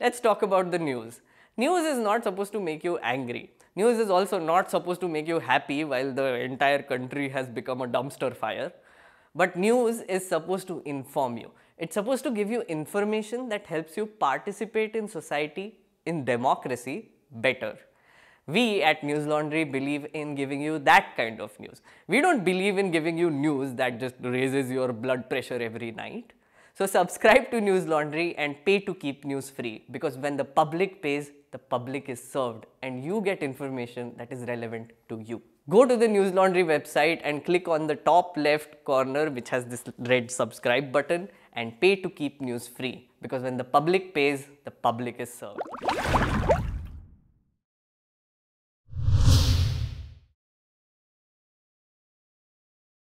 let's talk about the news. News is not supposed to make you angry. News is also not supposed to make you happy while the entire country has become a dumpster fire. But news is supposed to inform you. It's supposed to give you information that helps you participate in society, in democracy, better. We at News Laundry believe in giving you that kind of news. We don't believe in giving you news that just raises your blood pressure every night. So subscribe to News Laundry and pay to keep news free because when the public pays, the public is served and you get information that is relevant to you. Go to the News Laundry website and click on the top left corner which has this red subscribe button and pay to keep news free because when the public pays, the public is served.